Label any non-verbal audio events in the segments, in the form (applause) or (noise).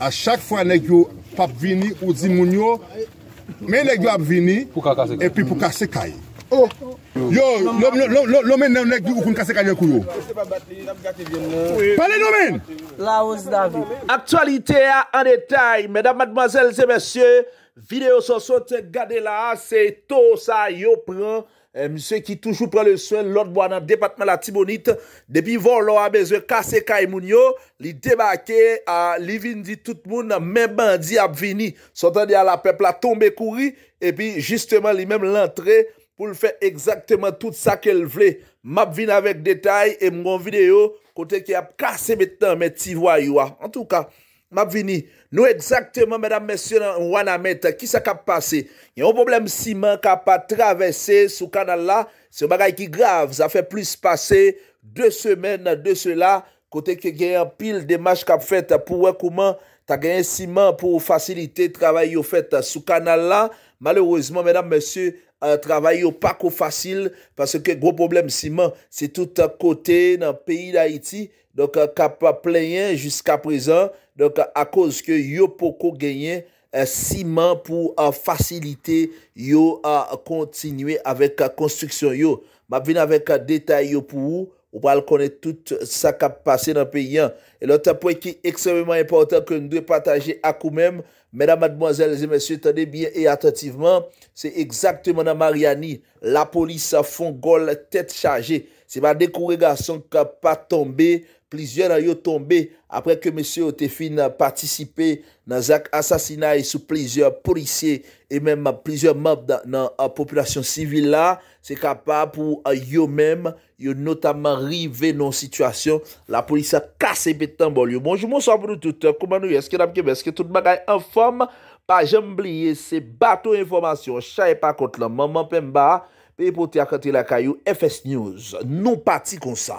A chak fwa nek yo pap vini, ou di moun yo, men nek yo ap vini, epi pou kase kaj. Oh. Yo, lomen nek yo pou kase kaj yon kou yo. Palen lomen! La ouz davi. Aktualite ya an detay, mèdam mademoiselles et mèsyè, video sosyo te gade la, se to sa yo pran. Eh, Mse ki toujou pre le swel, lot bo anan depatman la Timonit. Depi von lo a bezwe kase Kaimoun yo, li debake, li vin di tout moun, men bandi ap vini. Sotan di a la pep la tombe kouri, epi jisteman li men lantre pou l fe exakteman tout sa ke l vle. Mab vin avek detay, e mgon video kote ki ap kase mettenan men Tiwayo a. En touka. Mabvini, nou exaktèman mèdam mèsyon wana met, ki sa kap pase? Yon problem siman kap a travesse sou kanal la, se bagay ki grav, zafè plus pase, de semen de se la, kote ke genyen pil demaj kap fèt pou wè kouman, ta genyen siman pou fasilite travay yo fèt sou kanal la, malèrozman mèdam mèsyon euh, travay yo pa ko fasil, parce ke gro problem siman, se tout kote nan peyi d'Haïti, donk kap euh, pleyen jusqu'a prezant, Donk a koz ke yo poko genyen, siman pou a fasilite yo a kontinwe avèk konstriksyon yo. Mab vin avèk detay yo pou ou, ou bal konè tout sa kap pase nan pe yon. E lot apoy ki eksemèman importan ke nou dwe pataje akou mèm, mèdam madmoazèl, zè mèsyou, tande biye et atativeman, se exaktè mèman Mariani, la polis sa fon gol tèt chanje. Se ba dekoure gason kap patombe, se ba dekoure gason kap patombe, plizye la yo tombe apre ke mese o te fin patisipe nan zak asasina e sou plizye polisye e menm plizye mob nan populasyon sivil la se kapap pou yo menm yo notaman rive nan sitwasyon la polisye kase pe tambol yo bonjou monsan pou nou tout euh, kouman nou eske dam kebeske tout magay an fom pa jembliye se bato informasyon chaye pa kont nan manman pem ba pe poti akante la e kayou fs news nou pati konsa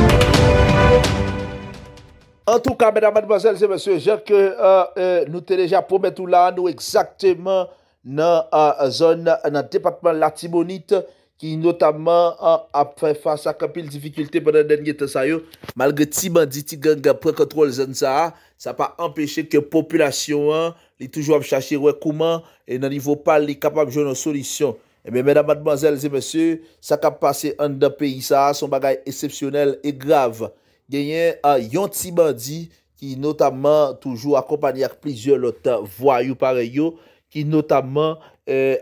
En tout ka, mèdamadmanzèl, zè mèsyò, jèk nou tè lèjè pou mèt ou la nou exaktèman nan zon nan depatman latimonit ki notamman ap fè fà sa kapil difikultè pè nan den gètè euh, sa yo. Malge timan diti gen gen prekontrol zon sa a, sa pa empèche ke popülasyon an li toujou ap chachè wè kouman e nan nivou pal li kapab joun an solisyon. Mèdamadmanzèl, zè mèsyò, sa kap pasè an da peyi sa a, son bagay esèpsyonel e grav. genyen yon ti bandi ki notamman toujou akompanyak plizye lotan vwayou pareyo ki notamman e,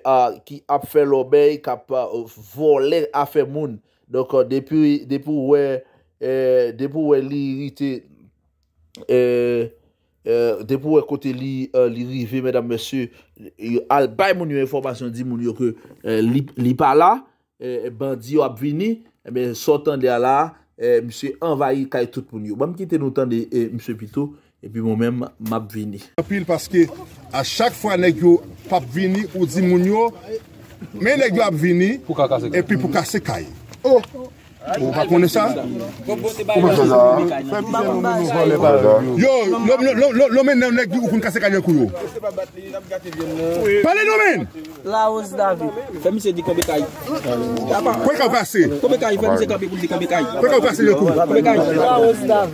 ki ap fè lobey kap volè ap fè moun. Dè pou wè dè pou wè li rite e, e, dè pou wè kote li li rive, mèdam mèsyou, al bay moun yo informasyon di moun yo li pa la, bandi yo ap vini, sotan de ala, Mise envayi kay tout bon, eh, moun yo. Bam kite nou tan de Mise Pito epi moun men map vini. A chak fwa negyo pap vini ou di moun yo men negyo ap vini epi pou kase kay. O akwone sa? O mwen se bade sa? Yo, lomen nan yon ek di ou koun kase kanyen kuyo? Pale lomen? La oz davi. Fèmise di koube kaye. Koube kaw kase? Koube kaye. Fèmise koube koul di koube kaye. Koube kaw kase yon kou? Koube kaye.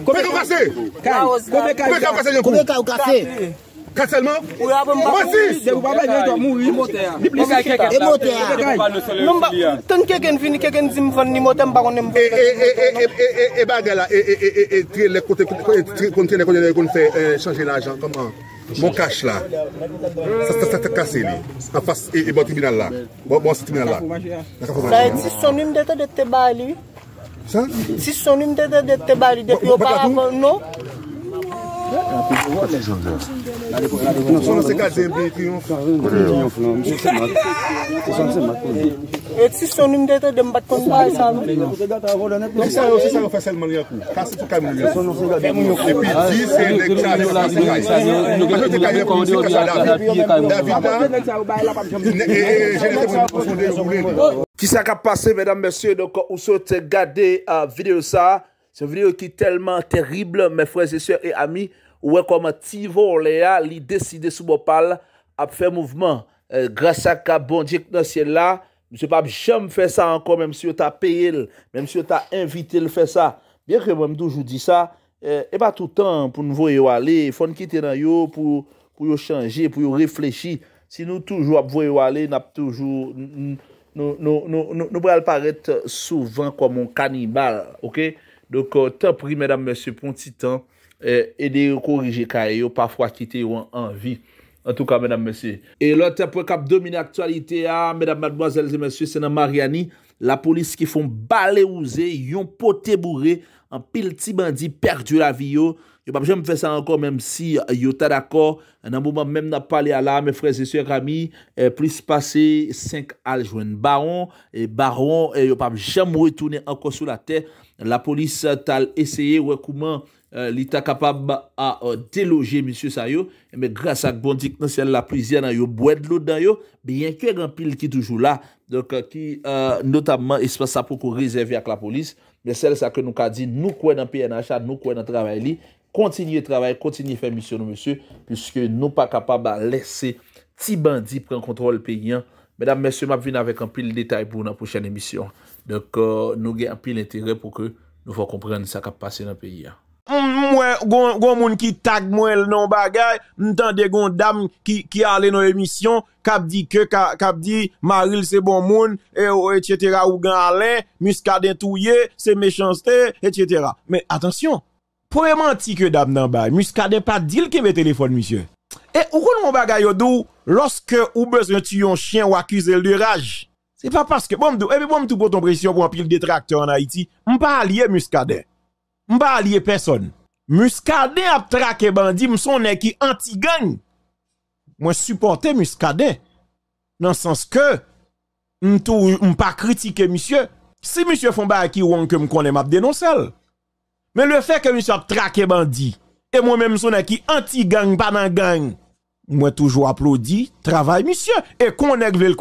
Koube kaw kase? Koube kaye. Koube kaw kase yon kou? Koube kaw kase. Koube kaye. Kaseleman! 者 ye loul wab moun, siли bombo somne f hai Cherhé brasile guy zi kok javan Mnek zpife chok chok egab bo idap genpr nou Tpive de k masa Fisa ka pase vèdam mèsyè, nou kon ouso te gade a euh, video sa. Se vide yo ki telman terible, mè fwè se sèk e amy, wè kwa mè tivon le a li deside sou bopal ap fè mouvman. Euh, Grasa ka bon dik nan sè la, mè sè pa mè chèm fè sa ankon, mè mè sè yo ta peye l, mè mè sè yo ta invite l fè sa. Bien kè mè mè doujou di sa, euh, e ba toutan pou nou voyou ale, fwè nkite nan yo pou yo chanje, pou yo reflechi. Si nou toujou ap voyou ale, nou pwè al paret souvan kwa moun kanibal. Ok? Donk te pri mèdame mèsè pon titan Ede yon korije kaye Yon pafwa kite yon anvi En tout ka mèdame mèsè E lò te prekap domine aktualite A mèdame mèdame mwazalze mèsè Senan Mariani La polis ki fon bale ouze Yon pote bourre euh, An pil ti bandi perdi la vi yon Yon pap jèm fè sa ankon Mèm si yon ta d'akon Nan mouman mèm nan pali ala Mèm fwèzè sè kami Plis pase 5 aljwen Baron Yon pap jèm retounen ankon sou la tèr La polis tal eseye wè kouman euh, li ta kapab a euh, deloje misyo sa eh yo, me grasa ak bondik nan sel la prizyan nan yo, bwèd lòd nan yo, be yen kwen an pil ki toujou la, notabman espasa poukou rezervi ak la polis, be sel sa ke nou ka di nou kwen an PNHA, nou kwen an travay li, kontinye travay, kontinye fè misyon nou misyo, pwiske nou pa kapab a lese ti bandi pren kontrol pe yon. Mèdam, mèsyo map vin avèk an pil detay pou nan pochèn emisyon. dek nou gen api l'intere pou ke nou fwa kompren sa kap pase nan peyi ya. Mwen, gwen moun ki tag mwen nan bagay, mwen tan dek gwen dam ki ale nan emisyon, kap di ke, kap di, maril se bon moun, et cetera, ou gwen ale, miska den touye, se mechanste, et cetera. Men, atensyon, pou e manti ke dam nan bagay, miska den pa dil ke me telefon, misye. E, ou kon moun bagay yo dou, loske ou bez re tuyon chien wakize l de raj, e, C'est pas parce que, bon, et eh puis bon, tout pour ton pression pour un pile détracteur en Haïti, pas allié Muscadet. pas allié personne. Muscadet a traqué bandit, m'son est qui anti-gang. Moi, supporter Muscadet. Dans le sens que, pas critiquer monsieur. Si monsieur font ba qui ou que pas m'a dénoncé. Mais le fait que monsieur a traqué bandit, et moi-même son qui anti-gang, pas dans gang, moi toujours applaudi, travail monsieur, et qu'on est le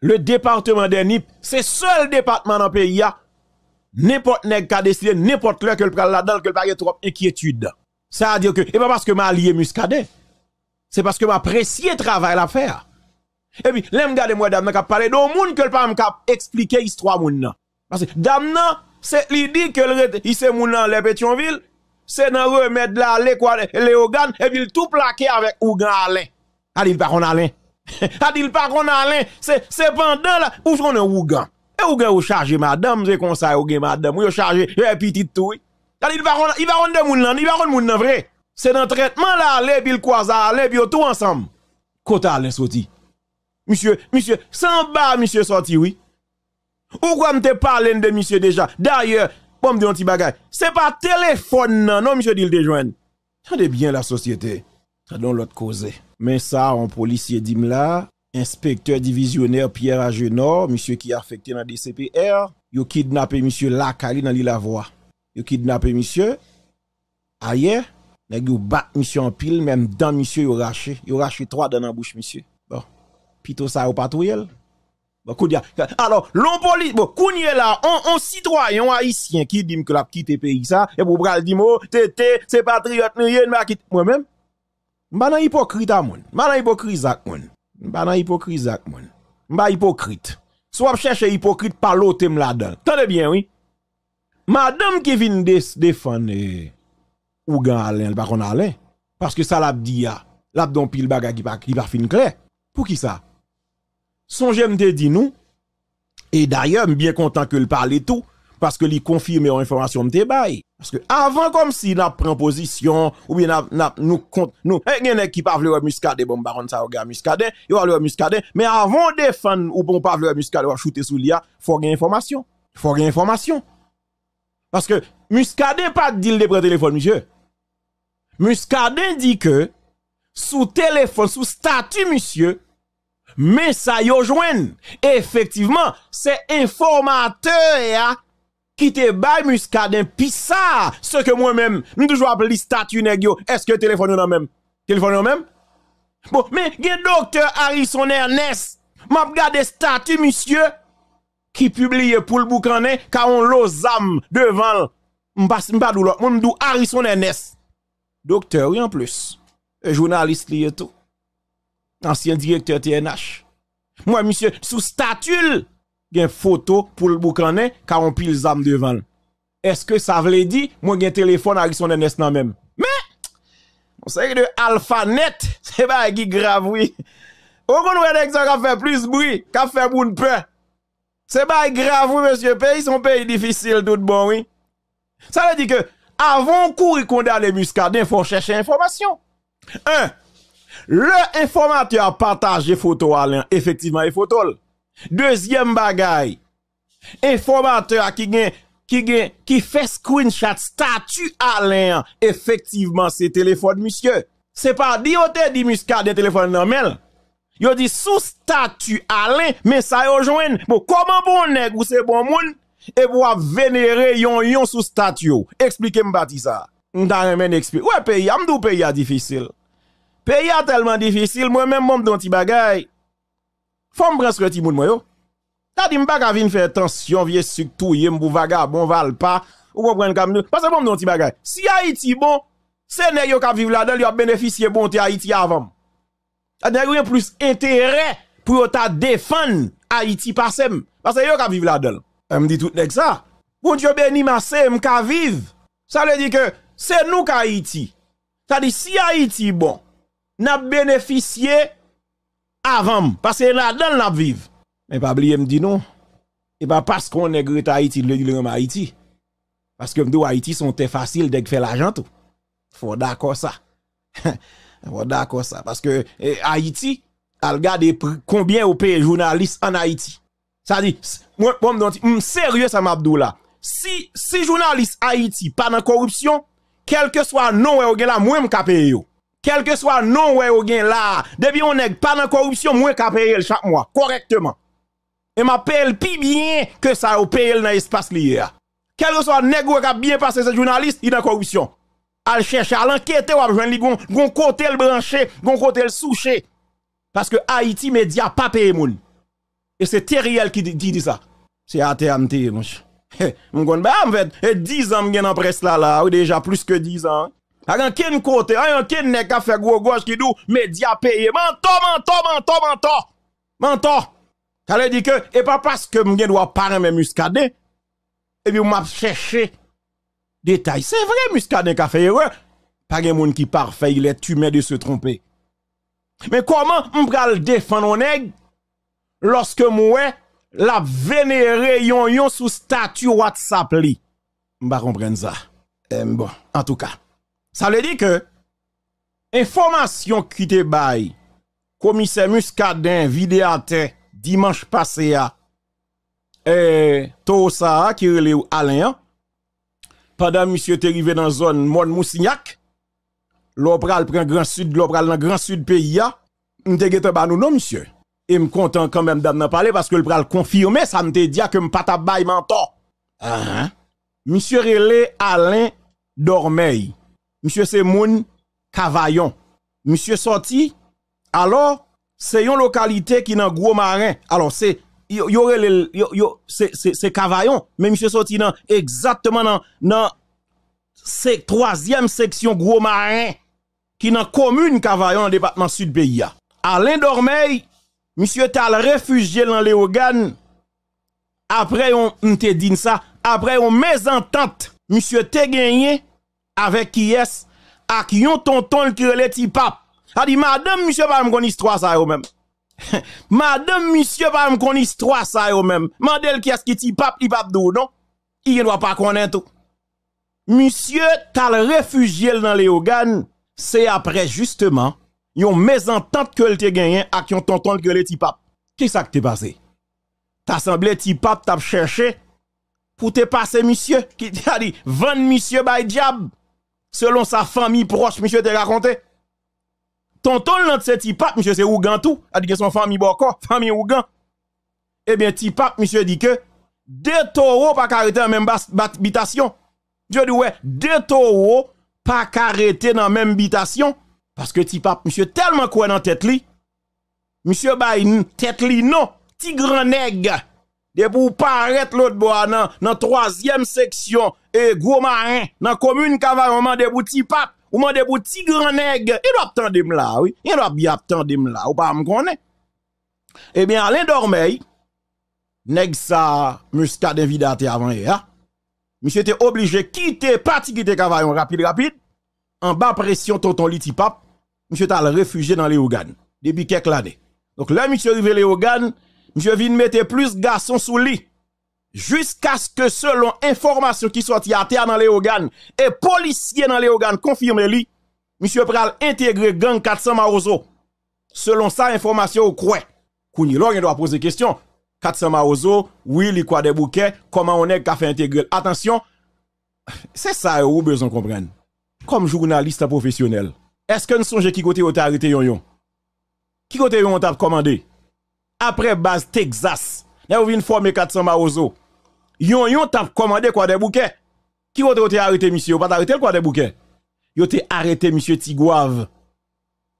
le département des NIP, c'est seul département dans le pays, n'importe nèg qui a décidé, n'importe l'heure que le pral là-dedans, que le trop inquiétude. Ça veut dire que, et pas parce que m'a allié muscadet, c'est parce que le travail à faire. Et puis, l'aime garder moi, dame, qui parle parlé d'un monde que le pas m'a expliqué histoire moun Parce que, dame, c'est l'idée que le, il se moun Pétionville, c'est dans remède là, les, les organes, et puis il tout plaqué avec Ougan Alain. Allez, par contre, Alain. (laughs) a dit pas Alain, c'est pendant là où j'en un ougan. Et ougan ou chargé madame, c'est comme ça ougan madame, ou chargé et petit tout. dit pas il va rendre moun là, il va rendre moun nan vrai. C'est dans traitement là aller puis le bil puis tout ensemble. Kota Alain sorti. Monsieur, monsieur, sans bas monsieur sorti oui. Ou quoi me te parlé de monsieur déjà. D'ailleurs, bon me dire un petit bagage. C'est pas téléphone non, non monsieur dit le joindre. bien la société dans l'autre cause. Mais ça, un policier dit là, inspecteur divisionnaire Pierre Agenor, monsieur qui est affecté dans DCPR, il a kidnappé monsieur Lacali dans l'île voir. Il a kidnappé monsieur, ailleurs, il a battu monsieur en pile, même dans monsieur, il a raché. Il a trois dans la bouche monsieur. Bon, plutôt ça, au patrouille. Bon, alors, l'on police, bon, kounye là, on, on citoyen haïtien qui dit que l'a quitté pays ça, et pour bral le mot, c'est patriote, nous, il m'a quitté. Moi-même, Mba hypocrite hypocrite a moun. Mba nan hypocrite zak moun. Mba nan hypocrite zak moun. Mba hypocrite. Soit cherche hypocrite par l'autre m'la la dan. Tande bien, oui. Madame qui vient défendre Ougan Alain, le pas Alain. Parce que ça l'a dit, l'a don pile baga qui va qui va fin clair. Pour qui ça? Son j'aime te dit nous. Et d'ailleurs, bien content que le parle tout. Parce que lui confirme en information m'te bails. Parce que avant, comme si n'a pris position, ou bien n'a, nous compte, nous, eh, il y en a qui pas vouloir muscadé bon, baron, ça, regarde muscadé il va le mais avant défendre, ou bon, pas vouloir muscadé ou shooter sous l'IA, faut gagner information. Faut gagner information. Parce que n'a pas de deal de prendre téléphone, monsieur. Muscadet dit que, sous téléphone, sous statut, monsieur, mais ça y joigne. Effectivement, c'est informateur, qui te bail muscadin hein. pis ça ce que moi-même nous toujours appelé statut nèg est-ce que téléphone non même téléphone non même bon mais gen docteur Harrison Ernest m'a regardé statut monsieur qui publie pour le boucané car on l'osam devant m'pas m'pas dou l'autre monde dou Harrison Ernest docteur oui en plus journaliste li et tout ancien directeur TNH moi monsieur sous statut une photo pour le boucané, car on pile zam devant. Est-ce que ça veut dire, moi gen téléphone à son NS nan même? Mais, on sait de alpha net, (laughs) c'est pas qui grave, oui. On connaît des gens qui fait plus bruit, qui fait moins peur. C'est pas grave, oui, monsieur pays, son pays difficile, tout bon, oui. Ça veut dire que, avant courir condamner il faut chercher information. Un, le informateur partage partagé photo à l'un, effectivement, et photo. Deuxième bagaille, informateur qui qui qui fait screenshot statut Alain, effectivement, c'est téléphone, monsieur. C'est pas dit, di te dit, téléphone normal. Yo dit, sous statut Alain, mais ça yo jouen. Bon, comment bon nèg ou c'est bon moun, et pour vénérer yon yon sous statut. Expliquez-moi, ça ça. t'a explique. Ouais, pays, m'dou pays difficile. Pays tellement difficile, moi-même, mon petit bagay. Fom presque Timoun moun yo. Ta di m'pa ka vin faire attention vieux sucre yem vaga vagabond val pas. Ou comprendre kam. nous. Parce que bon non ti bagay. Si Haïti bon, c'est ne yo ka vive la dedans yo a bon te Haïti avant. A de yon plus intérêt pour ta défendre Haïti pasem. Parce que yo ka vive la dedans e M'di tout nèg sa. Bon Dieu béni ma ka viv. vive. Ça veut dit que c'est nous qu'Haïti. Ça dit si Haïti bon, n'a bénéficié avant, parce que là dans la vive. Mais pas oublier, me dit non. Et pas parce qu'on est gré Haïti, le dit Haïti. Parce que m'dou Haïti sont faciles de faire l'argent tout. Faut d'accord ça. (laughs) Faut d'accord ça. Parce que eh, Haïti, elle garde combien au pays journalistes en Haïti. Ça dit, moi, suis hmm, sérieux, ça m'abdou là. Si, si journalistes Haïti pas dans corruption, quel que soit non, ou la, moi, m'ka yo quel que soit non ouais ou gain là, depuis on n'est pas dans corruption, moins qu'à payer chaque mois, correctement. Et m'appelle paye plus bien que ça au paye dans l'espace lié. Quel que soit nèg qui a bien passé ce journaliste, il dans corruption. Al chercher à l'enquêter ou à joindre gon gon côté le branché, gon côté le souché. Parce que Haïti média pas payé moun. Et c'est Terriel qui dit, ça. C'est à mon ch. (laughs) Mon gon, ben en fait, 10 eh, ans m'gen en presse là, là, ou déjà plus que 10 ans. Agan ken kote, agan ken nek a fe gros goj ki dou, media paye. menton, manto, manto, manto. Manto. Ça veut dire que, et pas parce que m'gen doit parler mes muscadés, et puis m'a cherché détail. C'est vrai, Muskade qui a fait erreur. Pas de monde qui parfait, il est humain de se tromper. Mais comment m'bral défendre on nèg lorsque moué la vénéré yon yon sous statue WhatsApp li? M'ba comprendre ça. bon, en tout cas. Ça veut dire que information qui te bail commissaire Muscadin vidéateur dimanche passé à euh ça qui relé Alain pendant monsieur est arrivé dans zone Mon Moussignac l'opral prend grand sud l'opral dans grand sud pays m'te gete ba nous non monsieur et me content quand même d'en parler parce que le pral confirmer ça me dit que me pas ta ah, hein? monsieur relé Alain Dormeil monsieur c'est Cavaillon. Monsieur sorti, alors, c'est une localité qui dans gros marin. Alors, c'est, c'est Cavaillon, mais monsieur sorti dans, exactement dans, dans, c'est troisième section gros marin, qui dans commune Cavaillon, département sud pays. Alain Dormeil, monsieur tal réfugié dans les Après, on, dit ça. Après, on mésentente. Monsieur t'a gagné avec qui est, qui yon tonton qui le ti pap. A dit, madame, monsieur, pas m'kon histoire ça yo même. (laughs) madame, monsieur, pas m'kon histoire ça yo même. Mandel qui est qui ti pap, li pap dou, non? Il ne doit pas connaître tout. Monsieur, le réfugié dans les organes, c'est après justement, yon mésentente que le te gagné qui yon tonton que le ti pap. Qui ça que t'es passé? T'as semblé ti pap, t'as cherché pour te passer monsieur, qui t'a dit, vendre monsieur by diable selon sa famille proche, monsieur te raconté. Tonton l'an de ti pape, monsieur c'est Ougan tout, a dit que son famille Boko, (laughs) famille Ougan. Eh bien, ti monsieur dit que deux taureaux pas arrêter dans même habitation. Je dis ouais, deux taureaux pas arrêter dans même habitation parce que ti monsieur tellement quoi dans tête li. Monsieur Bayin, tête non, ti grand nègre et pour paraître l'autre bois dans la troisième section et gros marin dans la commune Cavaillon mande pour pape ou mande pour grands grand nègre il doit attendre me là oui il doit bien attendre me là ou pas me Eh bien Alain Dormeil Nègre ça muscade invidaté avant hier hein. monsieur était obligé de quitter parti quitter Cavaillon rapide rapide en bas pression tonton liti pape monsieur t'a réfugié dans les Ouganes depuis quelques années donc là monsieur arrivé les Ouganes je viens mettre plus garçons sous lit jusqu'à ce que selon information qui soit à terre dans les organes et policiers dans les organes confirme lui monsieur pral intégrer gang 400 Marozo selon ça information ou quoi kouni doit poser question 400 Marozo oui li quoi des bouquets comment on est qu'a fait intégrer attention c'est ça vous besoin comprendre comme journaliste professionnel est-ce que nous songe qui côté vous arrêté yon yon qui côté yon t'a commandé après base Texas. Là, vous venez former 400 marozo. Yon yon t'a commandé quoi des bouquets. Qui vous été arrêté, monsieur? Vous pas arrêté quoi des bouquets? Vous avez arrêté, monsieur Tigouave.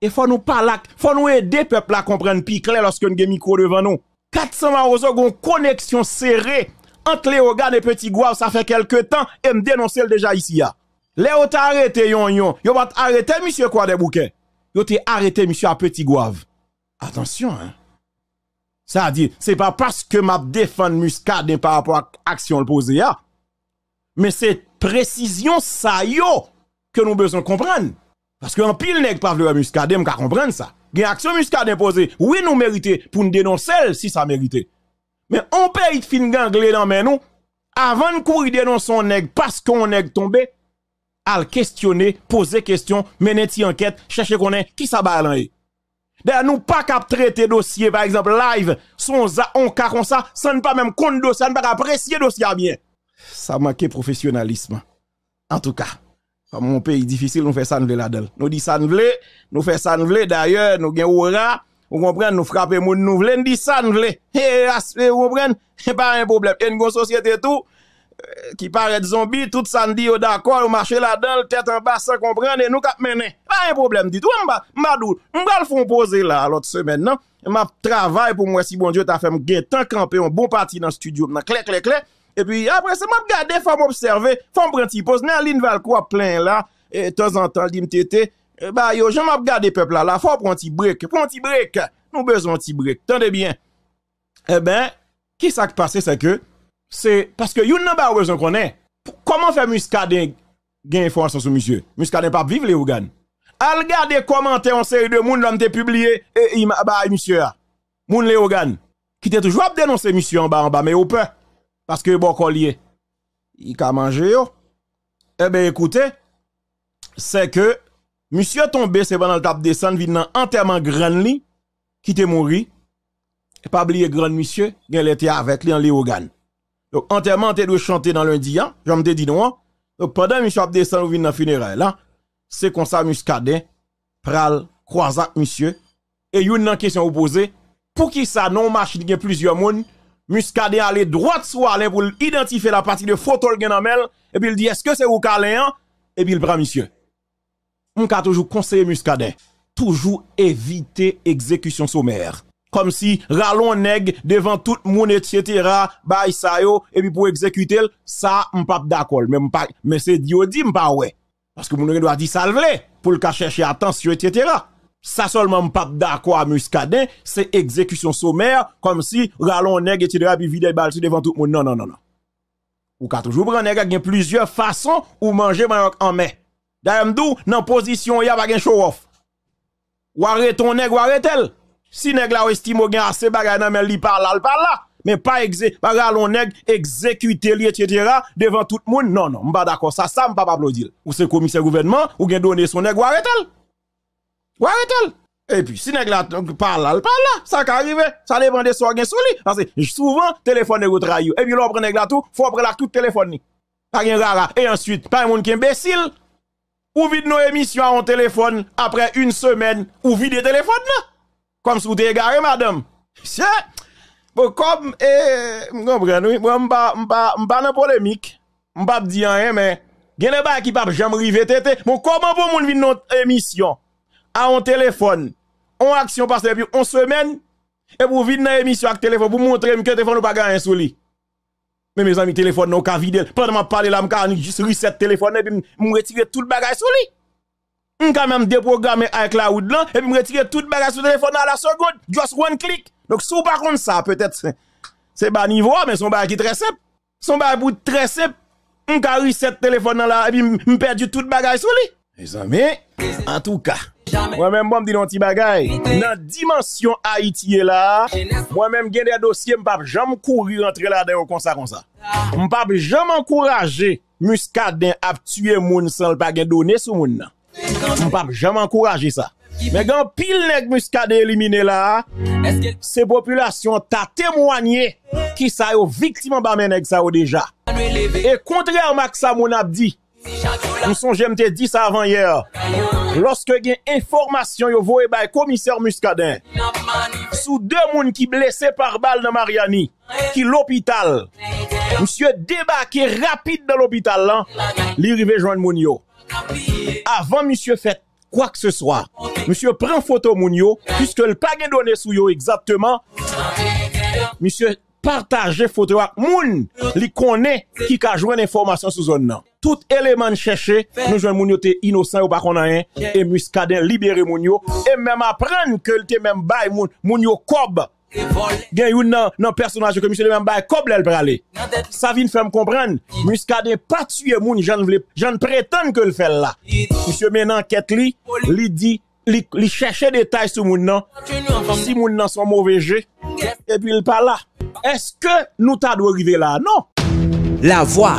Et faut nous parler, faut nous aider peuple à comprendre plus clair lorsque nous avons micro devant nous. 400 marozo ont connexion serrée entre les organes et Petit Gouave, ça fait quelques temps, et me dénoncer déjà ici. Léo t'a arrêté, yon yon. Yo va arrêté, monsieur quoi des bouquets. Yo t'es arrêté, monsieur à Petit Gouave. Attention, hein. Ça à dire, c'est pas parce que m'a défendu muscade par rapport à l'action le hein. mais c'est précision ça yo que nous besoin comprendre. Parce que qu'en pile nèg pas vle muscade, m'ka comprendre ça. Gen action muscade oui nous mérité pour nous dénoncer si ça mérité. Mais on paye fin ganglé dans nous avant de courir dénoncer un nèg parce qu'on est tombé à le questionner, poser question, mener une enquête, chercher qu'on est qui ça balan D'ailleurs, ben, nous pas cap traiter dossiers, par exemple, live, son on cas comme ça, sans ne pas même compte dossier, ne pas apprécier dossier ah bien. Ça manque professionnalisme. En tout cas, dans mon pays difficile, nous fait ça, nous la dedans Nous dit ça, nous voulons, nous fait ça, nous voulons. D'ailleurs, nous gain aura, vous comprenez, nous frappons, nous voulons, nous dit ça, et voulons. Eh, eh, eh, vous comprenez, c'est (laughs) pas un problème. Et une bonne société, tout. Euh, qui paraît zombie, tout ça dit oh, d'accord, on marche là-dedans, tête en bas sans comprendre, et nous cap mené. Pas un problème, dit tout, m'a madou, m'a le fond poser là l'autre semaine, non? M'a travail pour moi si bon Dieu t'a fait me tant camper un bon parti dans le studio, dans clair clair clair. Et puis après c'est m'a regardé, faut m'observer, faut me prendre pause, nan l'inval quoi plein là, et de temps en temps dit m'tété, eh, bah yo, m'a gardé peuple là, là faut prendre un petit break, prendre un petit break. Nous besoin un petit break. Tendez bien. Eh ben, qui ce qui passé c'est que c'est parce que vous n'avez pas raison qu'on est. Comment faire muscadin gain force sur monsieur? Muscadin pas vivre les Ougans Al comment commenter en série de monde l'homme publié et il bah monsieur. Ah. Moun les Hogan qui était toujours dénoncer monsieur en bas en bas mais au peur parce que bon collier il a mangé yo. Eh ben écoutez, c'est que monsieur tombé c'est pendant le tap descendre vient enterrement grand li qui te mort. Et pas oublier grand monsieur, il était avec lui en les Hogan. Donc, enterrement, tu dois chanter dans lundi, hein? J'en me dit non. Donc, pendant que descend ou vient dans funérail, là, c'est comme ça, muscadet, pral, croisat, monsieur. Et une question opposée, pour qui ça, non, machine, il y a plusieurs monde, muscadet aller droit sur aller pour identifier la partie de photo le mêle. et puis il dit, est-ce que c'est ou calin, hein? Et puis il prend monsieur. On toujours conseiller muscadet, toujours éviter exécution sommaire comme si ralon neg devant tout le monde etc. bay sa yo et puis pour exécuter ça m'pap pas d'accord mais mais c'est Dieu dit pas ouais parce que mon doit dire ça pour le cas chercher attention etc. Ça seulement pas d'accord à Muscadin, c'est exécution sommaire comme si ralon et etc. puis vide balle devant tout le monde. Non non non non. Ou ka toujours prendre neg, a plusieurs façons ou manger en mai D'ailleurs, dans position, il y a pas un show-off. Ou arrête ton neg, ou arrête elle. Si nèg la ou estime gen assez bagay nan men li par là, par mais pas exé, bagay l'on nèg exécuter li etc. devant tout le monde. Non non, m'pa d'accord ça, ça m'pa pas applaudir. Ou c'est commissaire gouvernement ou gen donné son nèg ou arrêtel. Ou arrêtel. Et puis, si nèg la parle là, parle là, ça k'arrive. arrive, ça dépend de soi gen sou Parce que souvent, téléphone nèg trahi. Et puis, l'on prend nèg la tout, faut prendre la tout téléphone ni. Pas gen rara. Et ensuite, pas un monde qui imbécile. Ou vide nos émissions en téléphone après une semaine, ou vide téléphone là. Comme si vous étiez égaré, madame. C'est bon, comme, eh, vous comprenez, moi, ne on pas dans polémique. M'ba dire rien, mais, gen des bails qui pas jamais arriver tête. Bon, comment vous moun vin notre émission? À un téléphone, on action passe depuis une semaine, et pour venir dans l'émission avec téléphone, pour montrer que téléphone ou pas gagné sous lui. Mais mes amis, téléphone non qu'à vider. Pendant que je parle là, je juste reset téléphone et puis je retire tout le bagage sous lui. m ka mèm deprogramme an cloud lan, epi m retire tout bagay sou telefon nan la seconde, just one click. Donc sou par contre sa, peut-être se ba nivouan, men son bagay ki tresep, son bagay bout tresep, m ka ri set telefon nan la, epi m perdi tout bagay sou li. E zanmen, an tou ka, m wè mèm bom di don ti bagay, nan dimensyon Haiti e la, m wè mèm gen de dosye, m pap jom kouri rentre la den, ou konsa konsa. M pap jom an kouraje, muska den ap tue moun, san l pa gen doni sou moun nan. Je m'encourage sa Men gen pil neg muskade Elimine la Se populasyon ta temwanyen Ki sa yo viktiman ba men neg sa yo deja E kontryar mak sa moun ap di Mouson jemte Di sa avan yer Lorske gen informasyon yo voye Bay komiser muskade Sou demoun ki blese par bal Na Mariani Ki l'hopital Mousye debake rapide Da l'hopital lan Li rivejwen moun yo Avant monsieur fait quoi que ce soit, monsieur prend photo mounio puisque le pas donné sous yo exactement. Monsieur partage photo avec moun li connaît qui ka information sous zone nan. Tout élément cherché, nous joignons Mounio te innocent ou pas qu'on rien et muscadin libérer Mounio et même apprendre que le même bail Mounio moun Gen yon nan, nan personaj yo Monsieur le mwen baye kob lèl pralè. Sa vin fèm komprenn, muskade pa tuye moun jan, jan prétende ke l fèl la. Monsieur men anket li, li di, li, li chèche detay sou moun nan, si moun nan son mouveje, epi l pa la. Eske nou ta dwe rive la? Non! La voix